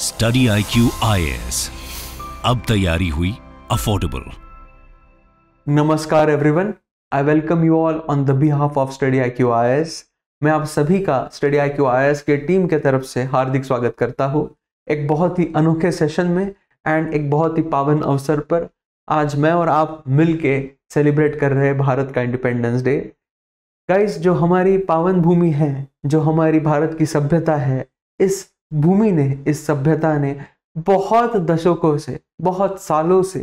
Study I Q आई अब तैयारी हुई अफोर्डेबल नमस्कार everyone I welcome you all on the behalf of study I Q I मैं आप सभी का स्टडी आई क्यू आई के टीम के तरफ से हार्दिक स्वागत करता हूँ एक बहुत ही अनोखे सेशन में एंड एक बहुत ही पावन अवसर पर आज मैं और आप मिलके सेलिब्रेट कर रहे हैं भारत का इंडिपेंडेंस डे गाइस जो हमारी पावन भूमि है जो हमारी भारत की सभ्यता है इस भूमि ने इस सभ्यता ने बहुत दशकों से बहुत सालों से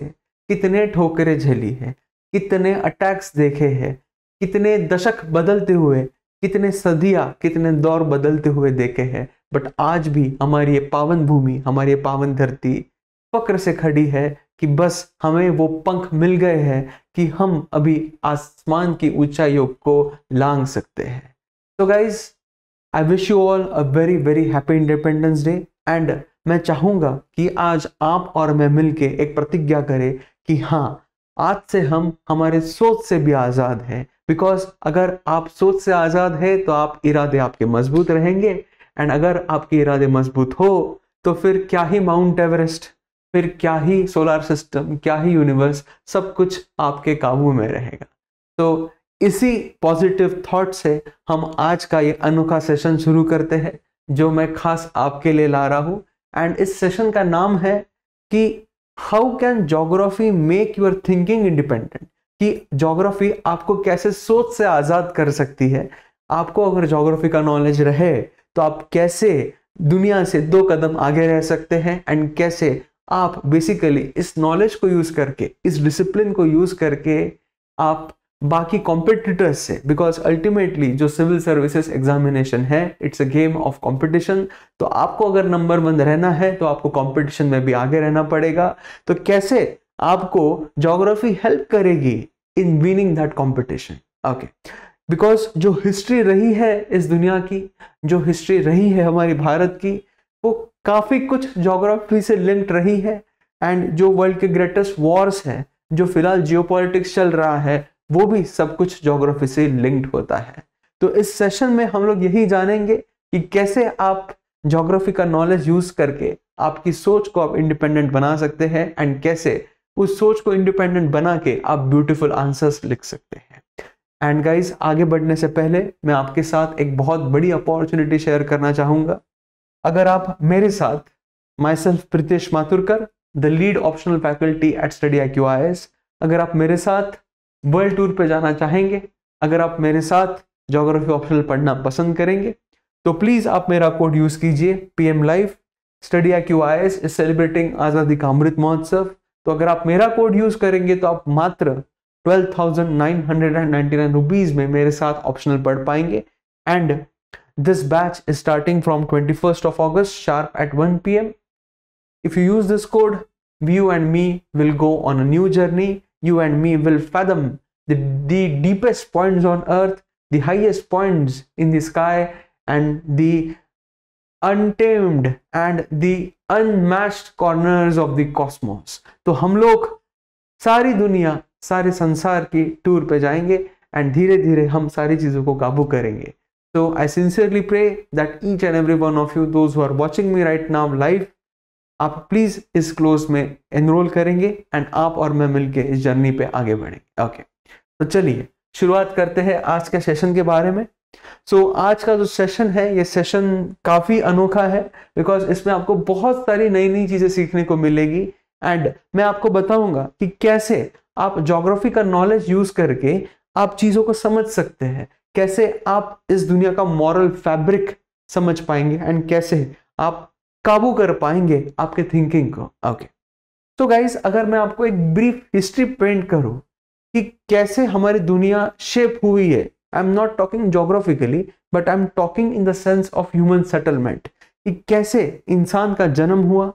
कितने ठोकरे झेली है कितने अटैक्स देखे हैं कितने दशक बदलते हुए कितने सदिया कितने दौर बदलते हुए देखे हैं बट आज भी हमारी ये पावन भूमि हमारी ये पावन धरती फक्र से खड़ी है कि बस हमें वो पंख मिल गए हैं कि हम अभी आसमान की ऊंचाइयों को लांग सकते हैं तो guys I wish you all a very very happy independence day and मैं चाहूंगा कि आज आप और मैं मिलके एक प्रतिज्ञा करें कि हाँ आज से हम हमारे सोच से भी आज़ाद हैं बिकॉज अगर आप सोच से आज़ाद है तो आप इरादे आपके मजबूत रहेंगे एंड अगर आपके इरादे मजबूत हो तो फिर क्या ही माउंट एवरेस्ट फिर क्या ही सोलर सिस्टम क्या ही यूनिवर्स सब कुछ आपके काबू में रहेगा तो इसी पॉजिटिव थॉट से हम आज का ये अनोखा सेशन शुरू करते हैं जो मैं खास आपके लिए ला रहा हूँ एंड इस सेशन का नाम है कि how can geography make your thinking independent कि जोग्राफी आपको कैसे सोच से आज़ाद कर सकती है आपको अगर जोग्राफी का नॉलेज रहे तो आप कैसे दुनिया से दो कदम आगे रह सकते हैं एंड कैसे आप बेसिकली इस नॉलेज को यूज़ करके इस डिसिप्लिन को यूज़ करके आप बाकी कॉम्पिटिटर्स से बिकॉज अल्टीमेटली जो सिविल सर्विसेज एग्जामिनेशन है it's a game of competition तो आपको अगर नंबर वन रहना है तो आपको कॉम्पिटिशन में भी आगे रहना पड़ेगा तो कैसे आपको जोग्राफी हेल्प करेगी in winning that competition okay because जो हिस्ट्री रही है इस दुनिया की जो हिस्ट्री रही है हमारी भारत की वो काफ़ी कुछ जोग्राफी से लिंक्ड रही है एंड जो वर्ल्ड के ग्रेटेस्ट वॉर्स हैं जो फिलहाल जियोपॉलिटिक्स चल रहा है वो भी सब कुछ जोग्राफी से लिंक्ड होता है तो इस सेशन में हम लोग यही जानेंगे कि कैसे आप जोग्राफी का नॉलेज यूज करके आपकी सोच को आप इंडिपेंडेंट बना सकते हैं एंड कैसे उस सोच को इंडिपेंडेंट बना के आप ब्यूटीफुल आंसर्स लिख सकते हैं एंड गाइज आगे बढ़ने से पहले मैं आपके साथ एक बहुत बड़ी अपॉर्चुनिटी शेयर करना चाहूँगा अगर आप मेरे साथ myself Pritesh Mathurkar the lead optional faculty at study I अगर आप मेरे साथ वर्ल्ड टूर पे जाना चाहेंगे अगर आप मेरे साथ जोग्राफी ऑप्शनल पढ़ना पसंद करेंगे तो प्लीज़ आप मेरा कोड यूज़ कीजिए P M life study I Q I S is celebrating Azadi ka अमृत महोत्सव तो अगर आप मेरा कोड यूज़ करेंगे तो आप मात्र twelve thousand nine hundred and ninety nine rupees में मेरे साथ ऑप्शनल पढ़ पाएंगे and this batch is starting from twenty first of August sharp at one P M if you use this code we you and me will go on a new journey you and me will fathom the, the deepest points on earth, the highest points in the sky, and the untamed and the unmatched corners of the cosmos तो हम लोग सारी दुनिया सारे संसार की tour पे जाएंगे एंड धीरे धीरे हम सारी चीज़ों को काबू करेंगे तो I sincerely pray that each and every one of you those who are watching me right now live आप प्लीज इस क्लोज में एनरोल करेंगे एंड आप और मैं मिलकर इस जर्नी पे आगे बढ़ेंगे ओके तो चलिए शुरुआत करते हैं आज के सेशन के बारे में सो so, आज का जो सेशन है ये सेशन काफ़ी अनोखा है बिकॉज इसमें आपको बहुत सारी नई नई चीज़ें सीखने को मिलेगी एंड मैं आपको बताऊंगा कि कैसे आप जोग्राफी का नॉलेज यूज़ करके आप चीज़ों को समझ सकते हैं कैसे आप इस दुनिया का मॉरल फैब्रिक समझ पाएंगे एंड कैसे आप काबू कर पाएंगे आपके थिंकिंग को ओके तो गाइज अगर मैं आपको एक ब्रीफ हिस्ट्री पेंट करूं कि कैसे हमारी दुनिया शेप हुई है I am not talking geographically but I am talking in the sense of human settlement कि कैसे इंसान का जन्म हुआ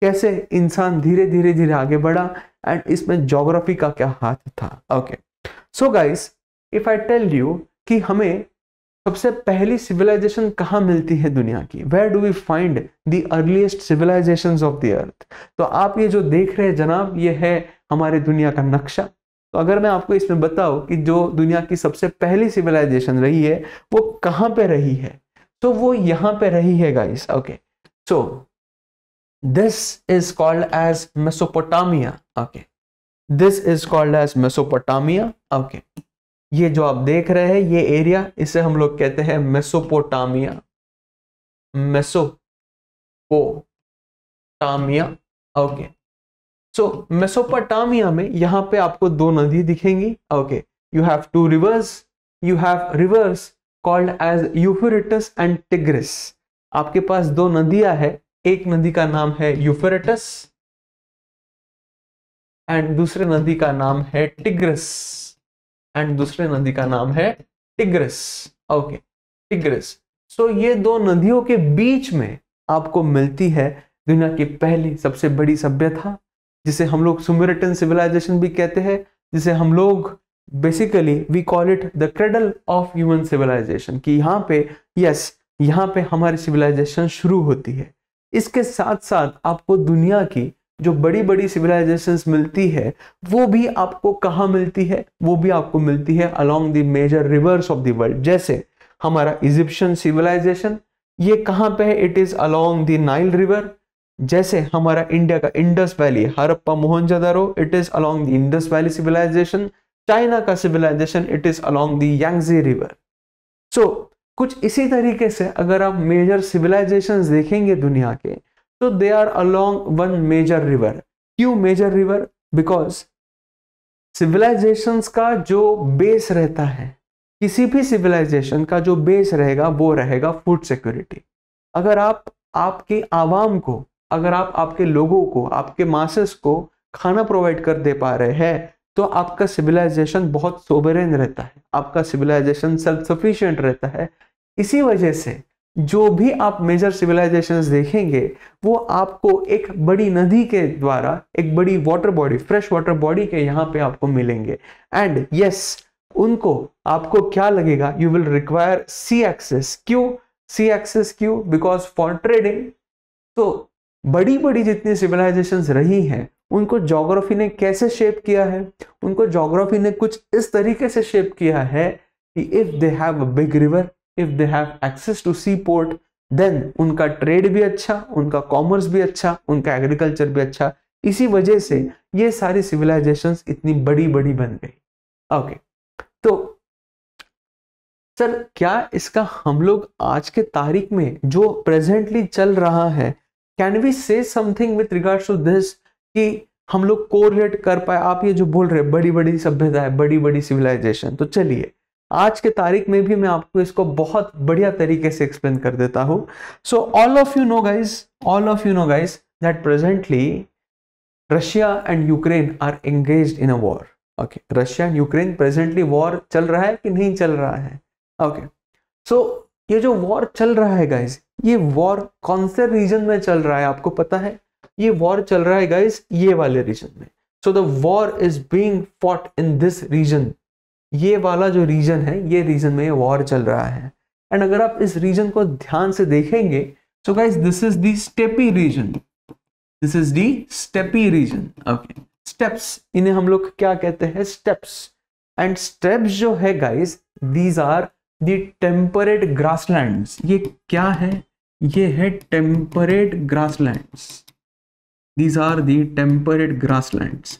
कैसे इंसान धीरे धीरे धीरे आगे बढ़ा एंड इसमें जोग्राफी का क्या हाथ था okay so guys if I tell you कि हमें सबसे पहली सिविलाइजेशन कहाँ मिलती है दुनिया की where do we find the earliest civilization of the earth तो आप ये जो देख रहे हैं जनाब ये है हमारे दुनिया का नक्शा तो अगर मैं आपको इसमें बताऊं कि जो दुनिया की सबसे पहली सिविलाइजेशन रही है वो कहाँ पे रही है तो वो यहां पे रही है guys okay so this is called as Mesopotamia okay this is called as Mesopotamia okay ये जो आप देख रहे हैं ये एरिया इसे हम लोग कहते हैं Mesopotamia Mesopotamia okay so Mesopotamia में यहां पे आपको दो नदी दिखेंगी okay you have two rivers you have rivers called as Euphrates and Tigris आपके पास दो नदियां है एक नदी का नाम है यूफरेटस एंड दूसरे नदी का नाम है टिग्रस एंड दूसरे नदी का नाम है टिग्रिस ओके टिग्रिस सो ये दो नदियों के बीच में आपको मिलती है दुनिया की पहली सबसे बड़ी सभ्यता जिसे हम लोग सुमेरिटन सिविलाइजेशन भी कहते हैं जिसे हम लोग basically we call it the cradle of human civilization कि यहाँ पे यस यहाँ पे हमारी सिविलाइजेशन शुरू होती है इसके साथ साथ आपको दुनिया की जो बड़ी बड़ी सिविलाइजेशन मिलती है वो भी आपको कहाँ मिलती है वो भी आपको मिलती है along the major rivers of the world जैसे हमारा इजिप्शियन सिविलाइजेशन ये कहाँ पे है it is along the Nile river जैसे हमारा इंडिया का Indus valley Harappa Mohenjodaro it is along the Indus valley civilization China का civilization it is along the Yangtze river so कुछ इसी तरीके से अगर आप मेजर सिविलाइजेशंस देखेंगे दुनिया के So they are along one major river. क्यों major river? Because civilizations का जो base रहता है किसी भी सिविलाइजेशन का जो बेस रहेगा वो रहेगा फूड सिक्योरिटी अगर आप आपके आवाम को अगर आप आपके लोगों को आपके मासेस को खाना प्रोवाइड कर दे पा रहे हैं तो आपका सिविलाइजेशन बहुत सोबरेन रहता है आपका सिविलाइजेशन सेल्फ सफिशियंट रहता है इसी वजह से जो भी आप मेजर सिविलाइजेशंस देखेंगे वो आपको एक बड़ी नदी के द्वारा एक बड़ी water body fresh water body के यहाँ पे आपको मिलेंगे एंड यस yes, उनको आपको क्या लगेगा you will require sea access क्यों सी एक्सेस क्यों बिकॉज फॉर ट्रेडिंग तो बड़ी बड़ी जितनी सिविलाइजेशंस रही हैं उनको जोग्राफी ने कैसे शेप किया है उनको जोग्राफी ने कुछ इस तरीके से शेप किया है कि if they have a big river if they have access to sea port then उनका ट्रेड भी अच्छा उनका कॉमर्स भी अच्छा उनका एग्रीकल्चर भी अच्छा इसी वजह से ये सारी सिविलाइजेशन इतनी बड़ी बड़ी बन गई ओके तो सर क्या इसका हम लोग आज के तारीख में जो प्रेजेंटली चल रहा है can we say something with regard to this कि हम लोग कोरिलेट कर पाए आप ये जो बोल रहे हैं बड़ी बड़ी सभ्यता है बड़ी बड़ी सिविलाइजेशन तो चलिए आज के तारीख में भी मैं आपको इसको बहुत बढ़िया तरीके से एक्सप्लेन कर देता हूं so all of you know guys all of you know guys that presently Russia and Ukraine are engage in a war okay Russia and Ukraine presently war चल रहा है कि नहीं चल रहा है ओके okay. सो so, ये जो वॉर चल रहा है गाइज ये वॉर कौन से रीजन में चल रहा है आपको पता है ये वॉर चल रहा है गाइज ये वाले रीजन में so the war is being fought in this region ये वाला जो रीजन है ये रीजन में वॉर चल रहा है एंड अगर आप इस रीजन को ध्यान से देखेंगे so guys this is the steppe region this is the steppe region okay steppes इन्हें हम लोग क्या कहते हैं स्टेप्स एंड स्टेप्स जो है guys these are the temperate grasslands ये क्या है ये है temperate grasslands these are the temperate grasslands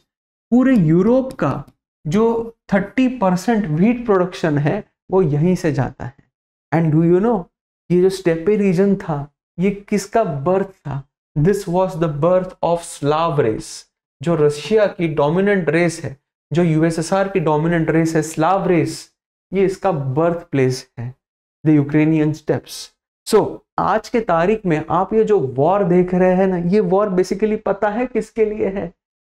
पूरे यूरोप का जो 30 परसेंट व्हीट प्रोडक्शन है वो यहीं से जाता है एंड डू यू नो ये जो स्टेपे रीजन था ये किसका बर्थ था this was the birth of Slav race जो रशिया की डोमिनेंट रेस है जो यूएसएसआर की डोमिनेंट रेस है स्लाव रेस ये इसका बर्थ प्लेस है द यूक्रेनियन स्टेप्स सो आज के तारीख में आप ये जो वॉर देख रहे हैं ना ये वॉर बेसिकली पता है किसके लिए है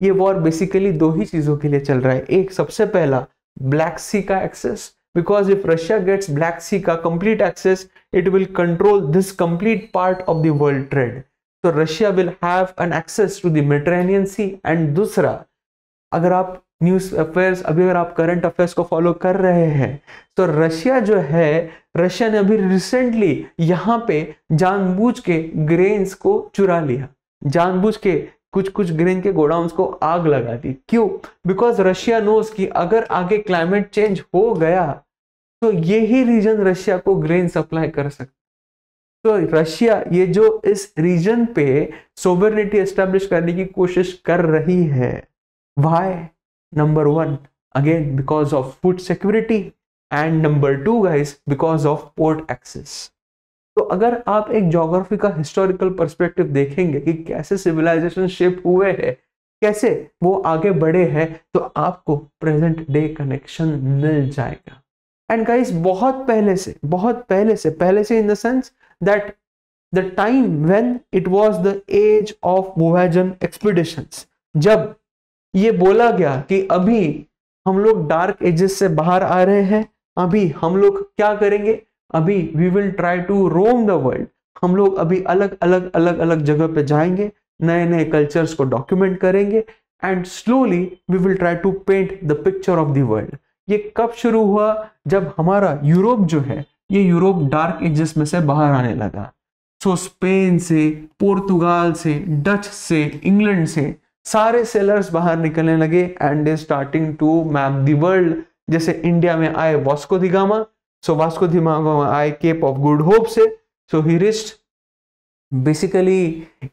ये वॉर बेसिकली दो ही चीजों के लिए चल रहा है एक सबसे पहला ब्लैक सी का access because if Russia gets Black Sea का complete access it will control this complete part of the trade तो Russia will have an access to the sea and दूसरा अगर आप न्यूज अफेयर अभी अगर आप current affairs को follow कर रहे हैं तो रशिया जो है रशिया ने अभी रिसेंटली यहाँ पे जानबूझ के ग्रेन्स को चुरा लिया जानबूझ के कुछ कुछ ग्रेन के गोडाउन को आग लगा दी क्यों बिकॉज रशिया नोज कि अगर आगे क्लाइमेट चेंज हो गया तो यही रीजन रशिया को ग्रेन सप्लाई कर सकता तो रशिया ये जो इस रीजन पे सोवरनिटी एस्टेब्लिश करने की कोशिश कर रही है why number one again because of food security and number two guys because of port access तो अगर आप एक जोग्राफी का हिस्टोरिकल परस्पेक्टिव देखेंगे कि कैसे सिविलाइजेशन शेप हुए हैं कैसे वो आगे बढ़े हैं तो आपको प्रेजेंट डे कनेक्शन मिल जाएगा एंड गाइस बहुत पहले से बहुत पहले से पहले से in the sense that the time when it was the age of voyaging expedition जब ये बोला गया कि अभी हम लोग डार्क एजेस से बाहर आ रहे हैं अभी हम लोग क्या करेंगे अभी we will try to roam the world हम लोग अभी अलग अलग अलग अलग जगह पे जाएंगे नए नए कल्चर्स को डॉक्यूमेंट करेंगे and slowly we will try to paint the picture of the world ये कब शुरू हुआ जब हमारा यूरोप जो है ये यूरोप डार्क एजेस में से बाहर आने लगा सो so, स्पेन से पोर्तुगाल से डच से इंग्लैंड से सारे सेलर्स बाहर निकलने लगे and they starting to map the world जैसे इंडिया में आए Vasco da Gama so Vasco da आई केप ऑफ गुड होप से so he reached basically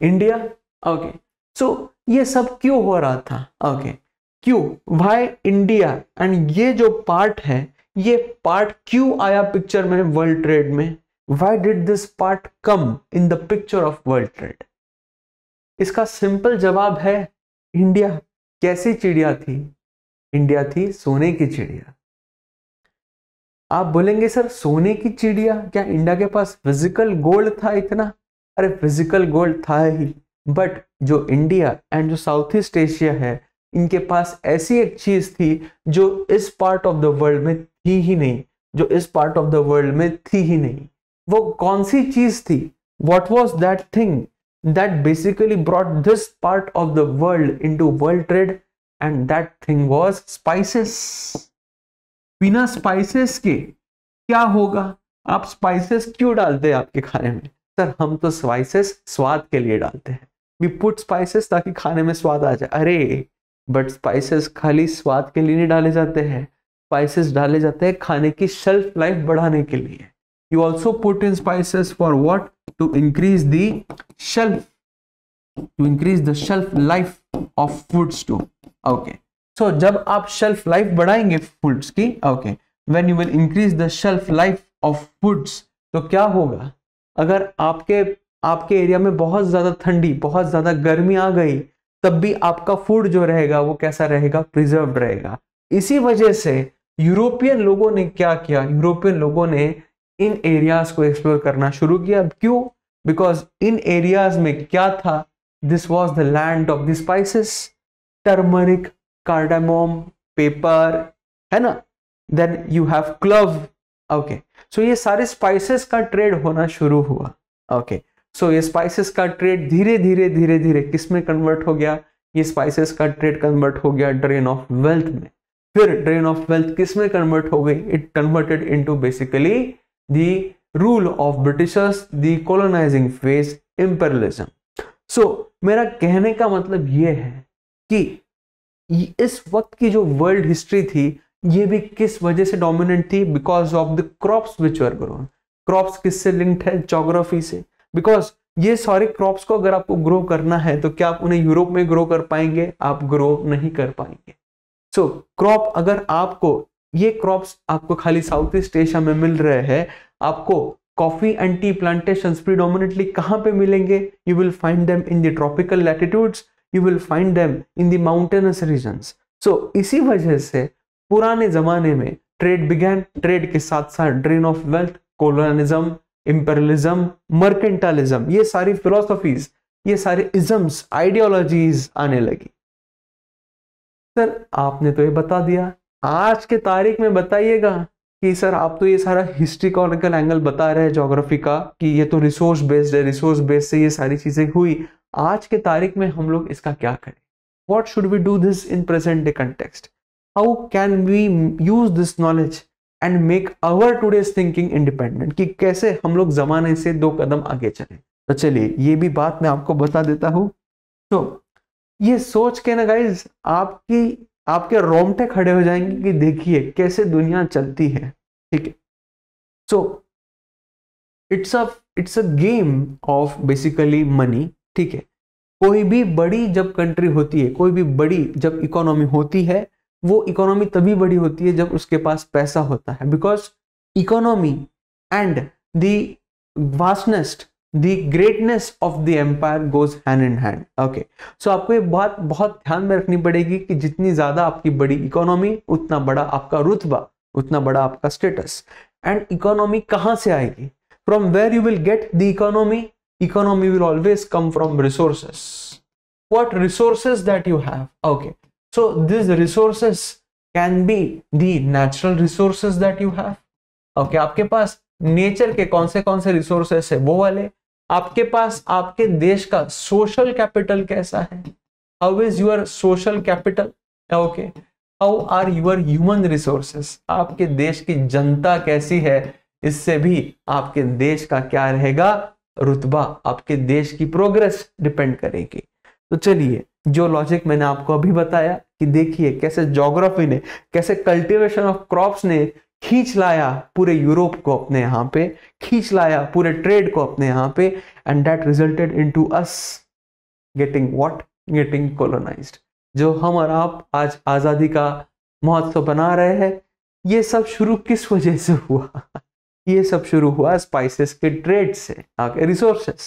India okay so ये सब क्यों हो रहा था ओके okay. क्यों वाई इंडिया एंड ये जो पार्ट है ये पार्ट क्यों आया पिक्चर में वर्ल्ड ट्रेड में why did this part come in the picture of world trade इसका सिंपल जवाब है इंडिया कैसी चिड़िया थी इंडिया थी सोने की चिड़िया आप बोलेंगे सर सोने की चिड़िया क्या इंडिया के पास फिजिकल गोल्ड था इतना अरे फिजिकल गोल्ड था ही बट जो इंडिया एंड जो साउथ ईस्ट एशिया है इनके पास ऐसी एक चीज थी जो इस पार्ट ऑफ द वर्ल्ड में थी ही नहीं जो इस पार्ट ऑफ द वर्ल्ड में थी ही नहीं वो कौन सी चीज थी what was that thing that basically brought this part of the world in to world trade and that thing was spices बिना स्पाइसेस के क्या होगा आप स्पाइसेस क्यों डालते हैं आपके खाने में सर हम तो स्पाइसेस स्वाद के लिए डालते हैं वी पुट स्पाइसेस ताकि खाने में स्वाद आ जाए अरे बट स्पाइसेस खाली स्वाद के लिए नहीं डाले जाते हैं स्पाइसेस डाले जाते हैं खाने की शेल्फ लाइफ बढ़ाने के लिए you also put in spices for what to increase the shelf to increase the shelf life of foods to okay so so, जब आप शेल्फ लाइफ बढ़ाएंगे फूड्स की okay when you will increase the shelf life of foods तो क्या होगा अगर आपके आपके एरिया में बहुत ज़्यादा ठंडी बहुत ज़्यादा गर्मी आ गई तब भी आपका फूड जो रहेगा वो कैसा रहेगा प्रिजर्व रहेगा इसी वजह से यूरोपियन लोगों ने क्या किया यूरोपियन लोगों ने इन एरियाज को एक्सप्लोर करना शुरू किया क्यों बिकॉज इन एरियाज में क्या था this was the land of the spices turmeric cardamom pepper है ना then you have clove okay so ये सारे स्पाइसेस का ट्रेड होना शुरू हुआ ओके okay. सो so ये स्पाइसेस का ट्रेड धीरे धीरे धीरे धीरे किस में कन्वर्ट हो गया ये स्पाइसेस का ट्रेड कन्वर्ट हो गया ड्रेन ऑफ वेल्थ में फिर ड्रेन ऑफ वेल्थ किस में कन्वर्ट हो गई it converted into basically the rule of Britishers the colonising phase imperialism so मेरा कहने का मतलब ये है कि इस वक्त की जो वर्ल्ड हिस्ट्री थी ये भी किस वजह से डोमिनेंट थी because of the crops which are grown crops किससे लिंक्ड है जोग्राफी से बिकॉज ये सारे क्रॉप्स को अगर आपको ग्रो करना है तो क्या आप उन्हें यूरोप में ग्रो कर पाएंगे आप ग्रो नहीं कर पाएंगे सो so, क्रॉप अगर आपको ये क्रॉप्स आपको खाली साउथ ईस्ट एशिया में मिल रहे हैं आपको coffee and tea plantation predominantly कहाँ पे मिलेंगे you will find them in the tropical latitudes you will find them in the mountainous region so इसी वजह से पुराने जमाने में ट्रेड बिगैन ट्रेड के साथ साथ drain of wealth colonialism imperialism mercantilism ये सारी फिलोसफीज ये सारे इजम्स आइडियोलॉजीज आने लगी सर आपने तो ये बता दिया आज के तारीख में बताइएगा कि सर आप तो ये सारा हिस्ट्रिकॉनिकल एंगल बता रहे हैं जोग्राफी का कि ये तो रिसोर्स बेस्ड है रिसोर्स बेस्ड से ये सारी चीज़ें हुई आज के तारीख में हम लोग इसका क्या करें what should we do this in present day context how can we use this knowledge and make our today's thinking independent कि कैसे हम लोग जमाने से दो कदम आगे चले तो चलिए ये भी बात मैं आपको बता देता हूँ तो ये सोच के ना गाइज आपकी आपके रोमटे खड़े हो जाएंगे कि देखिए कैसे दुनिया चलती है ठीक है so it's a it's a game of basically money ठीक है कोई भी बड़ी जब कंट्री होती है कोई भी बड़ी जब इकोनॉमी होती है वो इकोनॉमी तभी बड़ी होती है जब उसके पास पैसा होता है because economy and the vastness the greatness of the empire goes hand in hand okay so आपको ये बात बहुत, ध्यान में रखनी पड़ेगी कि जितनी ज्यादा आपकी बड़ी इकोनॉमी उतना बड़ा आपका रुतबा उतना बड़ा आपका स्टेटस एंड इकोनॉमी कहाँ से आएगी from where you will get the economy economy will always come from resources what resources that you have okay so these resources can be the natural resources that you have okay aapke paas nature ke kaun se kaun se resources hai wo wale aapke paas aapke desh ka social capital kaisa hai how is your social capital okay how are your human resources aapke desh ki janta kaisi hai इससे भी आपके देश का क्या रहेगा रुतबा आपके देश की प्रोग्रेस डिपेंड करेगी तो चलिए जो लॉजिक मैंने आपको अभी बताया कि देखिए कैसे जोग्राफी ने कैसे कल्टीवेशन ऑफ क्रॉप्स ने खींच लाया पूरे यूरोप को अपने यहाँ पे खींच लाया पूरे ट्रेड को अपने यहाँ पे and that resulted in to us getting what getting colonise जो हम और आप आज आज़ादी का महोत्सव बना रहे हैं ये सब शुरू किस वजह से हुआ ये सब शुरू हुआ स्पाइसेस के ट्रेड से आगे रिसोर्सेस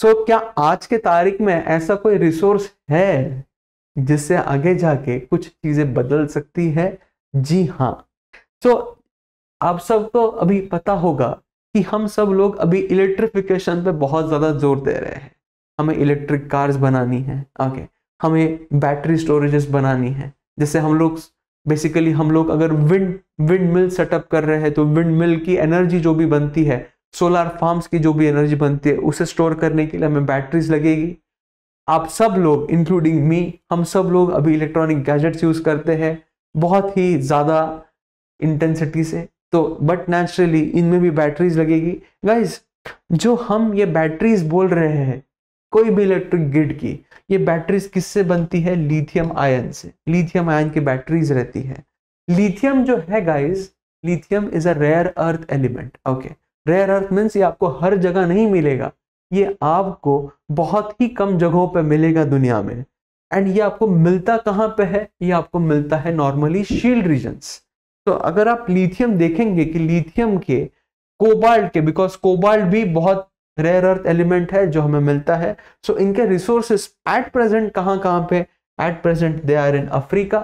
सो so, क्या आज के तारीख में ऐसा कोई रिसोर्स है जिससे आगे जाके कुछ चीजें बदल सकती है जी हाँ सो so, आप सबको अभी पता होगा कि हम सब लोग अभी इलेक्ट्रिफिकेशन पे बहुत ज़्यादा जोर दे रहे हैं हमें इलेक्ट्रिक कार्स बनानी है आगे हमें बैटरी स्टोरेजेस बनानी है जिससे हम लोग बेसिकली हम लोग अगर विंड विंड मिल सेटअप कर रहे हैं तो विंड मिल की एनर्जी जो भी बनती है सोलर फार्म्स की जो भी एनर्जी बनती है उसे स्टोर करने के लिए हमें बैटरीज लगेगी आप सब लोग इंक्लूडिंग मी हम सब लोग अभी इलेक्ट्रॉनिक गैजेट्स यूज़ करते हैं बहुत ही ज़्यादा इंटेंसिटी से तो बट नेचुरली इनमें भी बैटरीज लगेगी गाइज जो हम ये बैटरीज बोल रहे हैं कोई भी इलेक्ट्रिक ग्रिड की ये बैटरीज किससे बनती है लिथियम आयन से लिथियम आयन की बैटरीज रहती है लिथियम जो है guys lithium is a rare earth element okay rare earth means ये आपको हर जगह नहीं मिलेगा ये आपको बहुत ही कम जगहों पर मिलेगा दुनिया में एंड ये आपको मिलता कहाँ पे है ये आपको मिलता है नॉर्मली शील्ड रीजन्स तो अगर आप लिथियम देखेंगे कि लिथियम के कोबाल्ट के बिकॉज कोबाल्ट भी बहुत रेयर अर्थ एलिमेंट है जो हमें मिलता है सो so, इनके रिसोर्सेस एट प्रेजेंट कहाँ कहाँ पे at present they are in Africa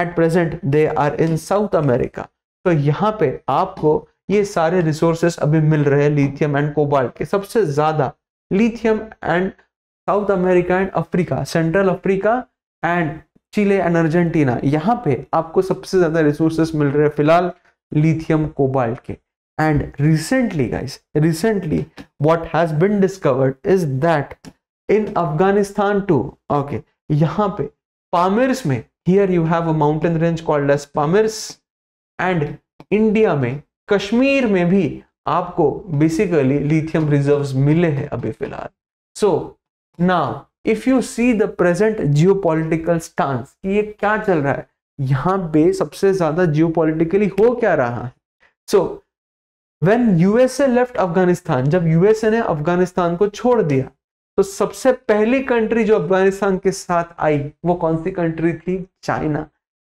at present they are in South America तो यहाँ पे आपको ये सारे रिसोर्सेस अभी मिल रहे हैं लिथियम एंड कोबाल्ट के सबसे ज़्यादा lithium and South America and Africa Central Africa and Chile and Argentina यहाँ पे आपको सबसे ज़्यादा रिसोर्सेस मिल रहे हैं फिलहाल लिथियम कोबाल्ट के And recently, guys, recently, what has been discovered is that in Afghanistan too, okay, yahan pe pamirs mein here you have a mountain range called as Pamirs and India mein kashmir mein bhi aapko basically lithium reserves mile hain abhi filhal so now if you see the present geopolitical stance ki ye kya chal raha hai yahan pe sabse zyada geopolitically ho kya raha hai so, when USA left Afghanistan जब USA ने अफगानिस्तान को छोड़ दिया तो सबसे पहली country जो अफगानिस्तान के साथ आई वो कौन सी कंट्री थी China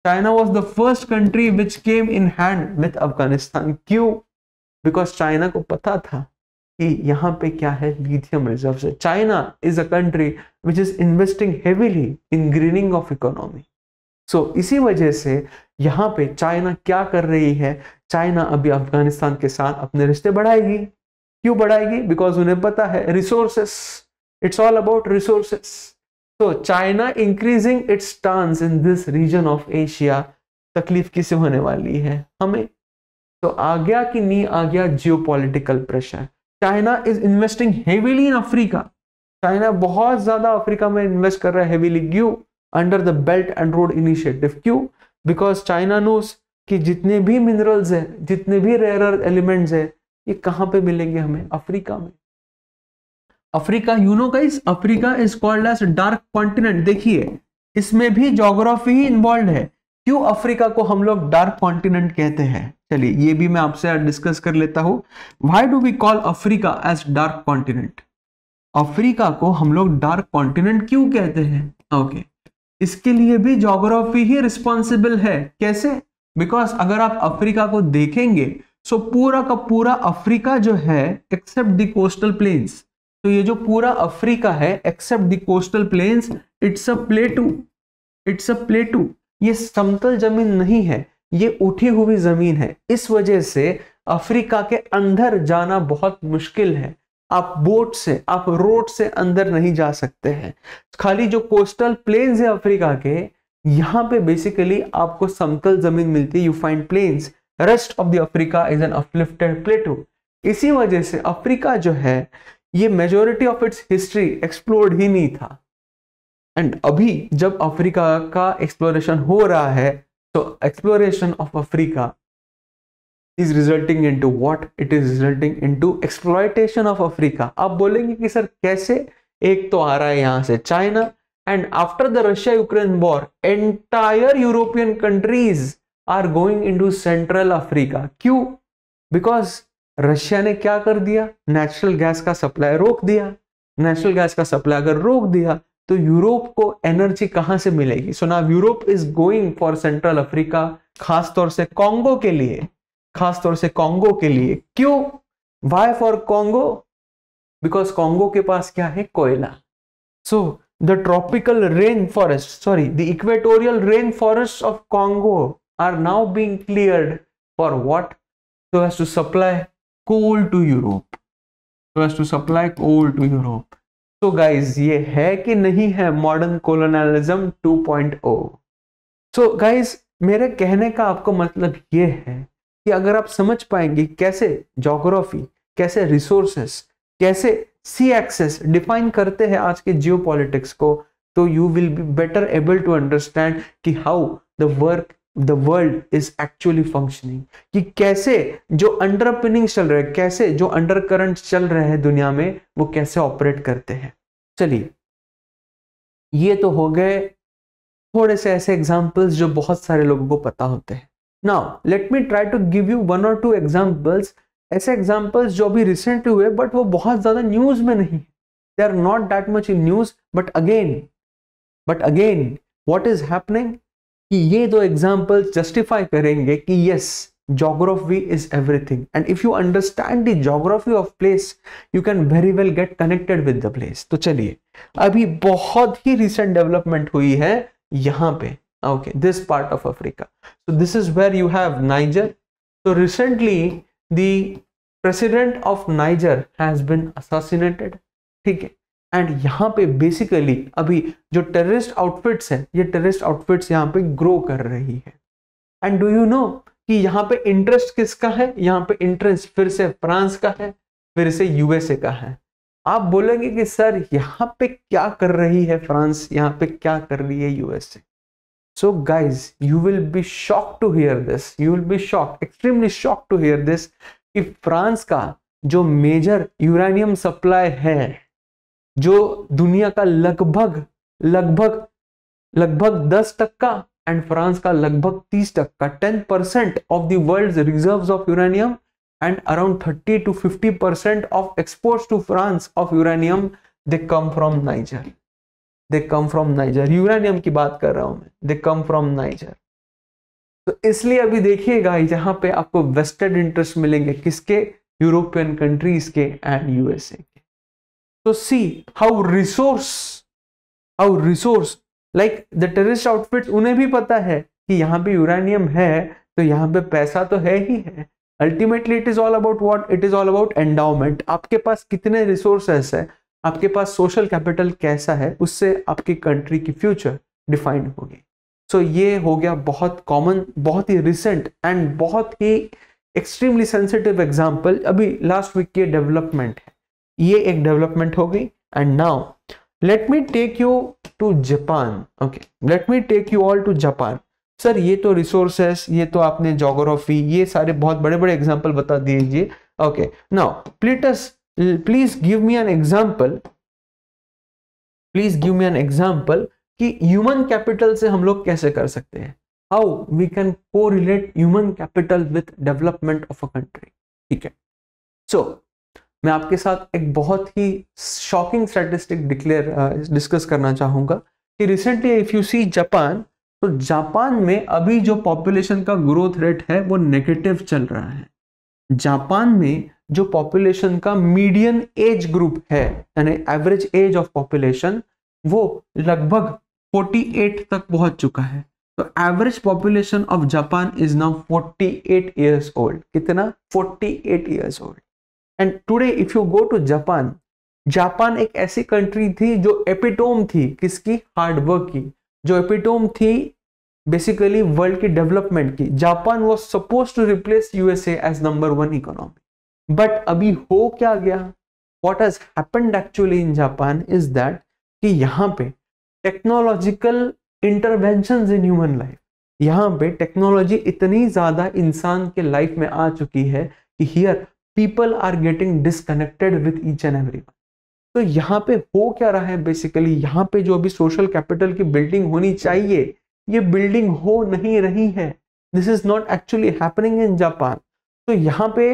China was the first country which came in hand with Afghanistan क्यों बिकॉज चाइना को पता था कि यहाँ पे क्या है लिथियम रिजर्व है China is a country which is investing heavily in greening of economy so इसी वजह से यहाँ पे चाइना क्या कर रही है चाइना अभी अफगानिस्तान के साथ अपने रिश्ते बढ़ाएगी क्यों बढ़ाएगी बिकॉज उन्हें पता है resources it's all about resources तो China increasing its turns in this region of Asia तकलीफ किसे होने वाली है हमें तो आ गया कि नहीं आ गया geopolitical pressure China is investing heavily in Africa China बहुत ज्यादा अफ्रीका में इन्वेस्ट कर रहा है हेवीली क्यों under the Belt and Road Initiative क्यों बिकॉज चाइना नोज कि जितने भी मिनरल्स हैं जितने भी रेयर एलिमेंट्स हैं ये कहाँ पे मिलेंगे हमें अफ्रीका में Africa you know guys Africa is called as dark continent देखिए इसमें भी जोग्राफी ही इन्वॉल्व है क्यों अफ्रीका को हम लोग डार्क कॉन्टिनेंट कहते हैं चलिए ये भी मैं आपसे डिस्कस कर लेता हूँ why do we call Africa as dark continent Africa को हम लोग डार्क कॉन्टिनेंट क्यों कहते हैं ओके okay. इसके लिए भी जोग्राफी ही रिस्पॉन्सिबल है कैसे बिकॉज अगर आप अफ्रीका को देखेंगे सो so पूरा का पूरा अफ्रीका जो है एक्सेप्ट द कोस्टल प्लेन्स तो ये जो पूरा अफ्रीका है except the coastal plains it's a plateau it's a plateau ये समतल जमीन नहीं है ये उठी हुई जमीन है इस वजह से अफ्रीका के अंदर जाना बहुत मुश्किल है आप बोट से आप रोड से अंदर नहीं जा सकते हैं खाली जो कोस्टल प्लेन्स है अफ्रीका के यहाँ पे बेसिकली आपको समतल जमीन मिलती है you find plains rest of the Africa is an uplifted plateau इसी वजह से अफ्रीका जो है ये majority of its history explored ही नहीं था एंड अभी जब अफ्रीका का एक्सप्लोरेशन हो रहा है तो exploration of Africa is resulting in to what it is resulting in to exploitation of Africa आप बोलेंगे कि सर कैसे एक तो आ रहा है यहां से China And after the Russia-Ukraine war, entire European countries are going in to Central Africa क्यों बिकॉज रशिया ने क्या कर दिया नेचुरल गैस का सप्लाई रोक दिया नेचुरल गैस का सप्लाई अगर रोक दिया तो यूरोप को एनर्जी कहाँ से मिलेगी so now Europe is going for Central Africa खासतौर से कॉन्गो के लिए खासतौर से कॉन्गो के लिए क्यों why for Congo because Congo के पास क्या है कोयला सो so, The tropical rainforests, sorry, the equatorial rainforests of Congo are now being cleared for what? So as to supply coal to Europe. So as to supply coal to Europe. so guys ye hai ki nahi hai modern colonialism 2.0 so guys mere kehne ka aapko matlab ye hai ki agar aap samajh payenge kaise geography kaise resources कैसे सी access define करते हैं आज के geo को तो you will be better able to understand कि how the work the world is actually functioning कि कैसे जो अंडरपिनिंग चल रहे हैं कैसे जो अंडर करंट चल रहे हैं दुनिया में वो कैसे ऑपरेट करते हैं चलिए ये तो हो गए थोड़े से ऐसे एग्जाम्पल्स जो बहुत सारे लोगों को पता होते हैं now let me try to give you one और टू एग्जाम्पल्स ऐसे एग्जाम्पल्स जो अभी रिसेंट हुए बट वो बहुत ज़्यादा न्यूज़ में नहीं they are not that much in news but again but again what is happening कि ये दो एग्जाम्पल्स जस्टिफाई करेंगे कि yes geography is everything and if you understand the geography of place you can very well get connected with the place तो चलिए अभी बहुत ही recent development हुई है यहाँ पे okay this part of Africa so this is where you have Niger so recently the president of Niger has been assassinated. ठीक है एंड यहाँ पे बेसिकली अभी जो टेररिस्ट आउटफिट्स हैं ये टेररिस्ट आउटफिट्स यहाँ पे ग्रो कर रही है एंड डू यू नो कि यहाँ पे इंटरेस्ट किसका है यहाँ पे इंटरेस्ट फिर से फ्रांस का है फिर से यूएसए का है आप बोलेंगे कि सर यहाँ पे क्या कर रही है फ्रांस यहाँ पे क्या कर रही है USA So, guys, you will be shocked to hear this. You will be shocked, extremely shocked to hear this. कि फ्रांस का जो मेजर यूरेनियम सप्लाई है जो दुनिया का लगभग लगभग लगभग 10 टक्का एंड फ्रांस का लगभग 30 टक्का 10 percent of the world reserve of uranium and around 30 to 50 percent of exports to France of uranium they come from Niger they come from Niger uranium की बात कर रहा हूं मैं दे कम फ्रॉम नाइजर तो इसलिए अभी देखिएगा जहां पे आपको वेस्टेड इंटरेस्ट मिलेंगे किसके यूरोपियन कंट्रीज के एंड यूएसए के तो see how resource how resource like the terrorist outfit उन्हें भी पता है कि यहाँ पे यूरानियम है तो यहाँ पे पैसा तो है ही है ultimately it is all about what it is all about endowment आपके पास कितने रिसोर्सेस है आपके पास सोशल कैपिटल कैसा है उससे आपकी कंट्री की फ्यूचर डिफाइंड होगी सो so, ये हो गया बहुत कॉमन बहुत ही रिसेंट एंड बहुत ही एक्सट्रीमली सेंसिटिव एग्जाम्पल अभी लास्ट वीक की डेवलपमेंट है ये एक डेवलपमेंट हो गई and now let me take you to Japan okay let me take you all to Japan sir ये तो रिसोर्सेस ये तो आपने जोग्राफी ये सारे बहुत बड़े बड़े एग्जाम्पल बता दीजिए okay now please please give me an example please give me an example कि ह्यूमन कैपिटल से हम लोग कैसे कर सकते हैं how we can correlate human capital with development of a country ठीक है सो so, मैं आपके साथ एक बहुत ही शॉकिंग स्टैटिस्टिक डिक्लेयर डिस्कस करना चाहूंगा कि recently if you see Japan तो जापान में अभी जो पॉपुलेशन का ग्रोथ रेट है वो नेगेटिव चल रहा है जापान में जो पॉपुलेशन का मीडियम एज ग्रुप है यानी एवरेज एज ऑफ पॉपुलेशन वो लगभग 48 तक पहुंच चुका है तो average population of Japan is now 48 years old कितना 48 years old and today if you go to Japan Japan एक ऐसी कंट्री थी जो एपिटोम थी किसकी हार्डवर्क की जो एपिटोम थी बेसिकली वर्ल्ड की डेवलपमेंट की Japan was suppose to replace USA as number one economy but अभी हो क्या गया what has happened actually in Japan is that कि यहाँ पे technological intervention in human life यहाँ पे टेक्नोलॉजी इतनी ज़्यादा इंसान के लाइफ में आ चुकी है कि here people are getting disconnected with each and every तो यहाँ पे हो क्या रहा है बेसिकली यहाँ पे जो अभी सोशल कैपिटल की बिल्डिंग होनी चाहिए ये बिल्डिंग हो नहीं रही है this is not actually happening in Japan तो यहाँ पे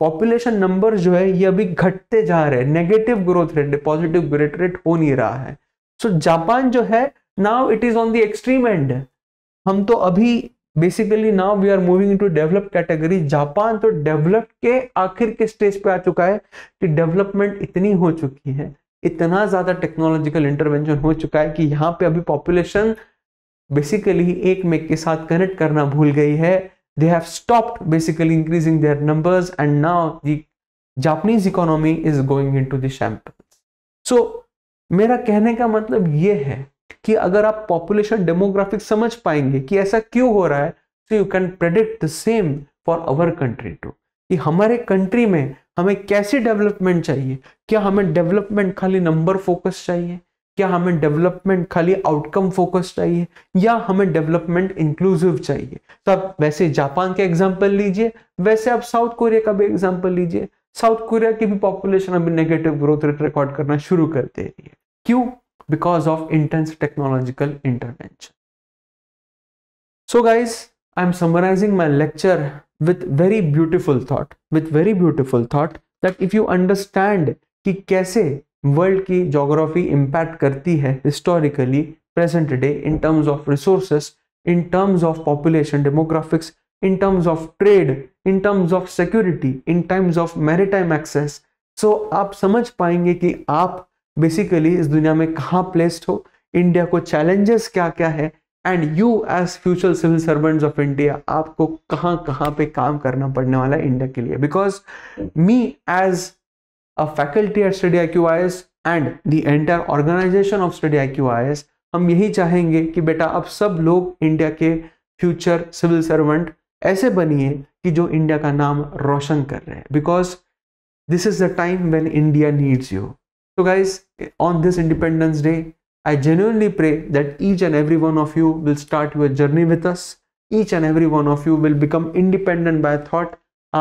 पॉपुलेशन नंबर जो है ये अभी घटते जा रहे हैं negative growth rate positive growth rate हो नहीं रहा है सो so, जापान जो है now it is on the extreme end हम तो अभी basically now we are moving to developed category Japan तो डेवलप्ड के आखिर के स्टेज पे आ चुका है कि डेवलपमेंट इतनी हो चुकी है इतना ज़्यादा टेक्नोलॉजिकल इंटरवेंशन हो चुका है कि यहाँ पे अभी पॉपुलेशन बेसिकली एक मेक के साथ कनेक्ट करना भूल गई है they have stopped basically increasing their numbers and now the japanese economy is going into the shambles सो मेरा कहने का मतलब ये है कि अगर आप पॉपुलेशन डेमोग्राफिक समझ पाएंगे कि ऐसा क्यों हो रहा है तो you can predict the same for our country too कि हमारे कंट्री में हमें कैसी डेवलपमेंट चाहिए क्या हमें डेवलपमेंट खाली नंबर फोकस चाहिए क्या हमें डेवलपमेंट खाली आउटकम फोकस चाहिए या हमें डेवलपमेंट इंक्लूसिव चाहिए तो आप वैसे जापान का एग्जाम्पल लीजिए वैसे आप साउथ कोरिया का भी एग्जाम्पल लीजिए साउथ कोरिया की भी पॉपुलेशन अभी नेगेटिव ग्रोथ रेट रिकॉर्ड करना शुरू कर दे रही है क्यों because of intense technological intervention so guys I am summarising my lecture with very beautiful thought with very beautiful thought that if you understand कि कैसे वर्ल्ड की जोग्राफी इम्पैक्ट करती है historically present day in terms of resource in terms of population demographics in terms of trade in terms of security in terms of maritime access so आप समझ पाएंगे कि आप बेसिकली इस दुनिया में कहाँ प्लेस्ड हो इंडिया को चैलेंजेस क्या क्या है and you as future civil servants of India आपको कहाँ कहाँ पे काम करना पड़ने वाला है इंडिया के लिए because me as a faculty at study iqis and the entire organization of study iqis hum yahi chahenge ki beta ab sab log india ke future civil servant aise baniye ki jo india ka naam roshan kar rahe हैं because this is the time when india needs you so guys on this independence day I genuinely pray that each and every one of you will start your journey with us. Each and every one of you will become independent by thought.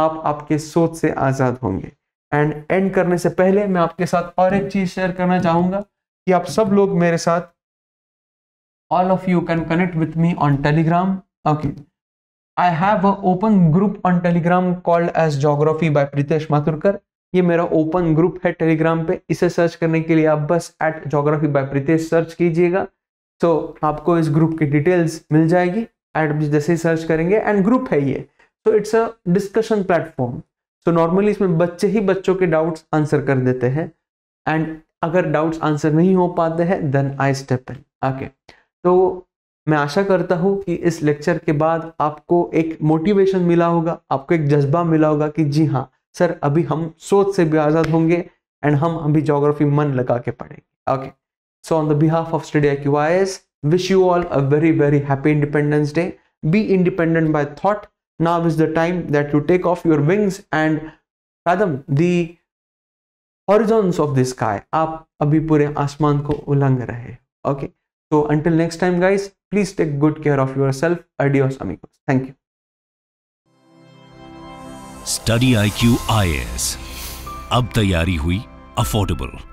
aap aapke soch se azad honge and end करने से पहले मैं आपके साथ और एक चीज share करना चाहूंगा कि आप सब लोग मेरे साथ all of you can connect with me on Telegram okay I have a open group on Telegram called as geography by Pritesh Mathurkar ये मेरा ओपन ग्रुप है टेलीग्राम पे इसे सर्च करने के लिए आप बस at geography by Pritesh search कीजिएगा तो आपको इस ग्रुप की डिटेल्स मिल जाएगी एट जैसे ही सर्च करेंगे एंड ग्रुप है ये so it's a discussion platform so normally इसमें बच्चे ही बच्चों के डाउट्स आंसर कर देते हैं एंड अगर डाउट्स आंसर नहीं हो पाते हैं then I step in okay तो मैं आशा करता हूं कि इस लेक्चर के बाद आपको एक मोटिवेशन मिला होगा आपको एक जज्बा मिला होगा कि जी हाँ सर अभी हम सोच से भी आज़ाद होंगे एंड हम अभी जोग्राफी मन लगा के पढ़ेंगे okay so on the behalf of study I S wish you all a very very happy independence day be independent by thought Now is the time that you take off your wings and fathom the horizons of the sky. आप अभी पूरे आसमान को उलंघ रहे हो okay so until next time guys please take good care of your self अडियोस अमीगोस thank you study I Q I S अब तैयारी हुई अफोर्डेबल